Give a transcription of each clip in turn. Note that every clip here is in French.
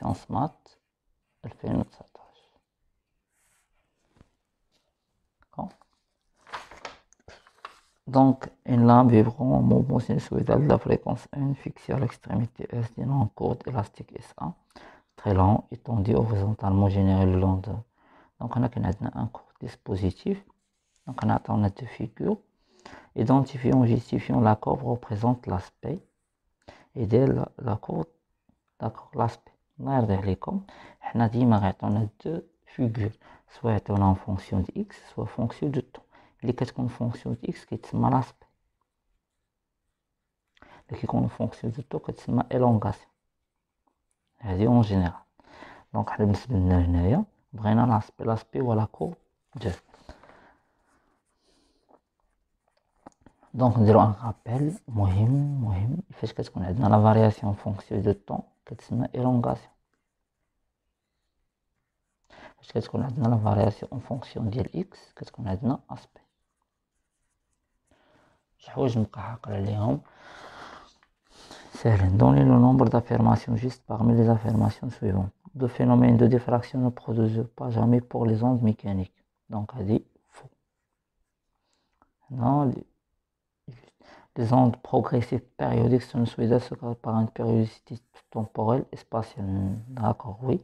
une autre 2019 Donc, une lame vibrant en mouvement sinusoïdal de la fréquence 1 fixée à l'extrémité S d'une courte élastique SA, très lent étendue horizontalement générée le long Donc, on a un court dispositif. Donc, on a, un figure. deux figures. Identifions, justifions la courbe représente l'aspect et dès la, la courbe, d'accord, l'aspect. On a deux figures. Soit on est en fonction de x, soit en fonction du temps. Qu'est-ce qu'on a fonction de x qui est mal aspect Qu'est-ce qu'on a fonction temps qui est l'élongation. C'est-à-dire en général. Donc, on va deux figures. On un aspect, l'aspect ou la courbe Donc, on a un rappel. c'est il fait qu'est-ce a dans la variation en fonction du temps c'est une Qu'est-ce qu'on a dans la variation en fonction de x Qu'est-ce qu'on a dans l'aspect Je vais me à C'est le nombre d'affirmations juste parmi les affirmations suivantes. Le phénomène de diffraction ne produisent pas jamais pour les ondes mécaniques. Donc, elle dit faux. Non, les, ondes progressives périodiques sont suivies par une périodicité temporelle spatiale. D'accord, oui.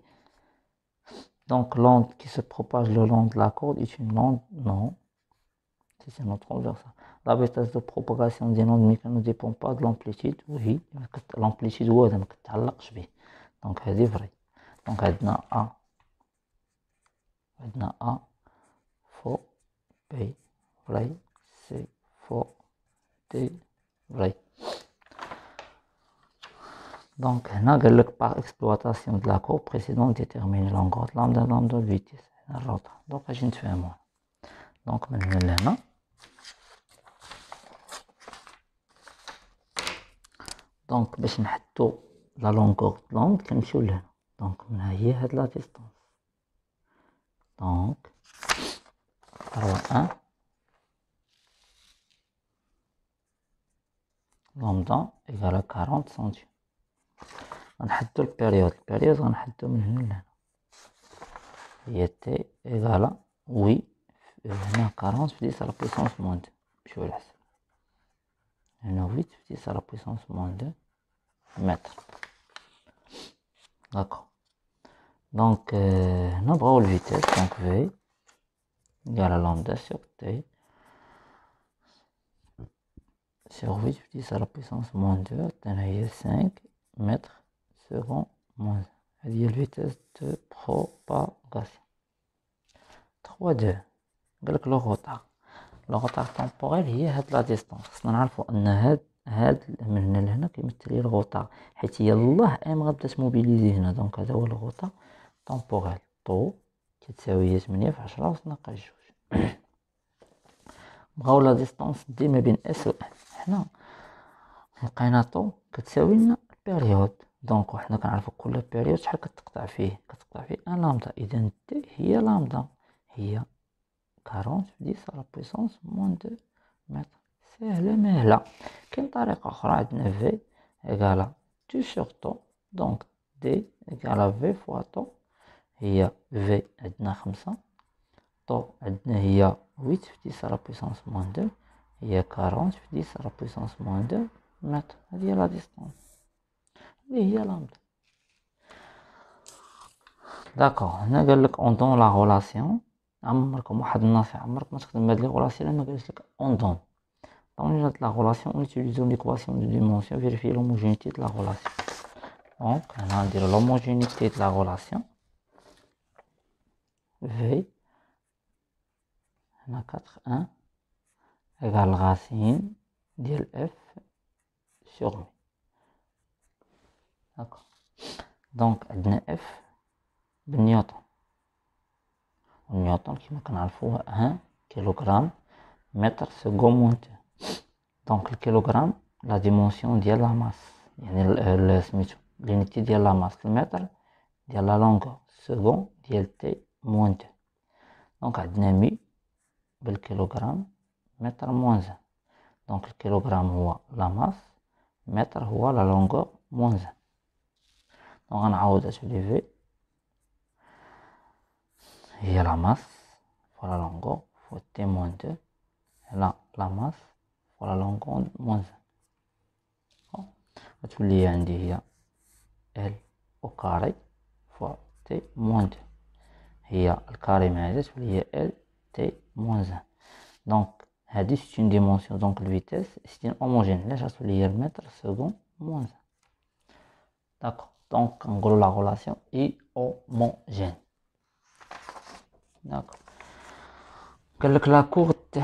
Donc l'onde qui se propage le long de la corde est une onde non. C'est notre autre La vitesse de propagation d'une onde mécanique ne dépend pas de l'amplitude. Oui, l'amplitude ouais, donc c'est vrai. Donc on a A. On a A faux B vrai C faux D vrai. Donc, par exploitation de la courbe précédente détermine longueur de lambda lambda de vitesse. donc, je ne fais moi. Donc, Donc, ben, je vais mettre la longueur de l'onde comme sur le. Donc, on a la distance. Donc, R1. Lambda hein. égale à 40 centimes. On a deux période. Période, on a égal à 8, 40, à la puissance moins 2. Je vous laisse. la puissance moins 2 D'accord. Donc, euh, on vitesse. Donc, V, lambda sur T, sur 8, à la puissance moins 2, 5. متر cest a هادي هي vitesse دو بروباغاسيون تخوا 2. قالك لو غوطار لو غوطار طومبوريل هي هاد لا ديستونس خصنا نعرفو ان هاد هاد من هنا لهنا كيمثل لي الغوطار حيت يلاه ام غتبدا تموبيليزي هنا دونك هذا هو الغوطار طومبوريل طو كتساوي هي 8 في 10 ناقص جوج بغاو لا ديستونس دي ما بين اس و ان حنا لقينا طو كتساوي لنا بيريود دونك وحنا كنعرفو كل بيريود شحال كتقطع فيه كتقطع فيه ان لامدا اذا دي هي لامدا هي 40 في 10 على بويسونس موان دو متر سهلة مهلة كاين طريقة أخرى عندنا في إيكالا تو سيغ طو دونك دي إيكالا في فوا طو هي في عندنا خمسة طو عندنا هي ويت في ديس على بويسونس موان دو هي كارونت في ديس على بويسونس موان دو متر هادي هي لا ديستونس D'accord, on a vu qu'on entend la relation. On a vu qu'on a relation. On on la relation, on utilise une équation de dimension vérifier l'homogénéité de la relation. Donc, on a vu l'homogénéité de la relation. V, 4, 1, égale la racine d'LF sur V. هكا دونك عندنا اف بالنيوتن والنيوتن كما كنعرفوه ها كيلوغرام متر سكون مونت دونك الكيلوغرام لا ديمونسيون ديال لا ماس يعني سميتو لينيتي ديال لا ماس المتر ديال لا لونغور سكون ديال تي موان دونك عندنا مي بالكيلوغرام متر موان زان دونك الكيلوغرام هو لا ماس متر هو لا لونغور موان زان on a un a la masse, fois la longueur, il faut t la masse, pour la longueur, moins 1. l au carré, fois t Il y carré, mais t moins Donc, elle a dit une dimension, donc la vitesse, c'est une homogène. je second moins 1. D'accord. Donc, en gros, la relation est homogène. D'accord. Que la courte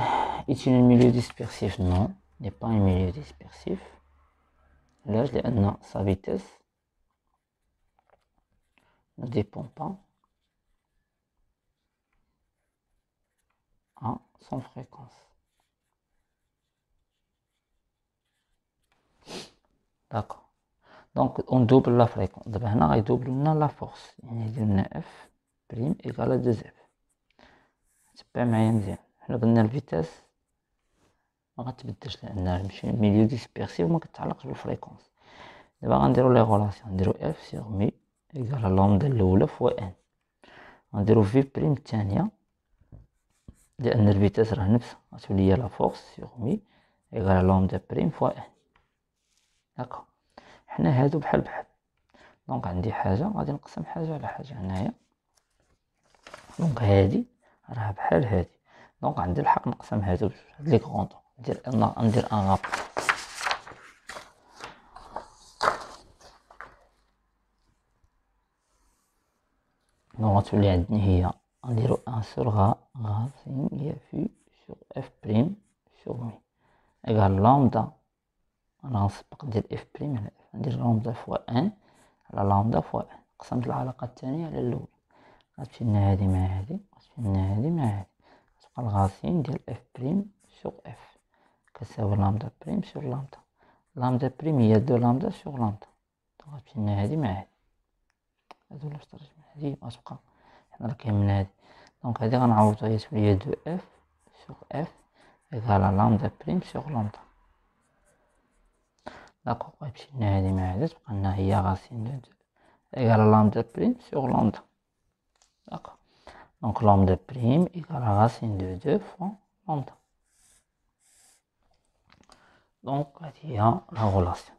est un milieu dispersif Non, n'est pas un milieu dispersif. Là, je non, sa vitesse ne dépend pas à son fréquence. دونك اون دوبل لا فريكونس دابا هنا غيدوبلو لنا لا فورس يعني يدير اف بريم ايكالا دو زيرو تبع معايا مزيان حنا قلنا الفيتاس ما غتبدلش لان ماشي ميليو ديسبيرسيف ما كتعلقش بالفريكونس دابا غنديرو لي غولاسيون نديرو اف سيغ مي ايكال لامدا الاولى فوا ان غنديرو في بريم الثانيه لان الفيتاس راه نفسها غتولي هي لا فورس سيغ مي ايكال لامدا بريم فوا ان هاكا حنا هادو بحال بحال دونك عندي حاجه غادي نقسم حاجه على حاجه هنايا دونك هادي راه بحال هادي دونك عندي الحق نقسم هادو بجوج هاد لي كغوند ندير ندير ان غاب دونك غتولي عندني هي نديرو ان سور غا غا سين يافي سور اف بريم سور مي ايكال لامدا انا ندير اف بريم يعني على اف ندير لامدا فوا ان على لامدا فوا ان قسمت العلاقة الثانية على اللول غتمشي لنا هادي مع هادي غتمشي لنا هادي مع هادي غتبقى الغاسين ديال اف بريم سوغ اف كتساوي لامدا بريم سور لامدا لامدا بريم هي دو لامدا سور لامدا غتمشي لنا هادي مع هادي هادو لاش شطرت من هادي غتبقى حنا راه كيهمنا هادي دونك هادي غنعوضها هي تولي دو اف سوغ اف إيكالا لامدا بريم سوغ لامدا d'accord quoi puis une à a hier racine de égale lambda prime sur lambda d'accord donc lambda prime égale racine de 2 fois lambda donc il y a la relation